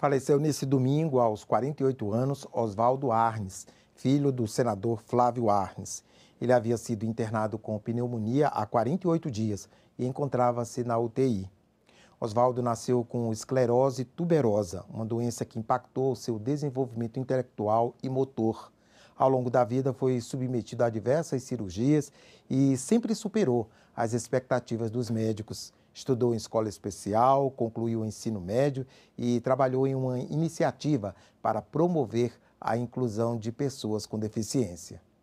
Faleceu nesse domingo, aos 48 anos, Oswaldo Arnes, filho do senador Flávio Arnes. Ele havia sido internado com pneumonia há 48 dias e encontrava-se na UTI. Oswaldo nasceu com esclerose tuberosa, uma doença que impactou seu desenvolvimento intelectual e motor ao longo da vida foi submetido a diversas cirurgias e sempre superou as expectativas dos médicos. Estudou em escola especial, concluiu o ensino médio e trabalhou em uma iniciativa para promover a inclusão de pessoas com deficiência.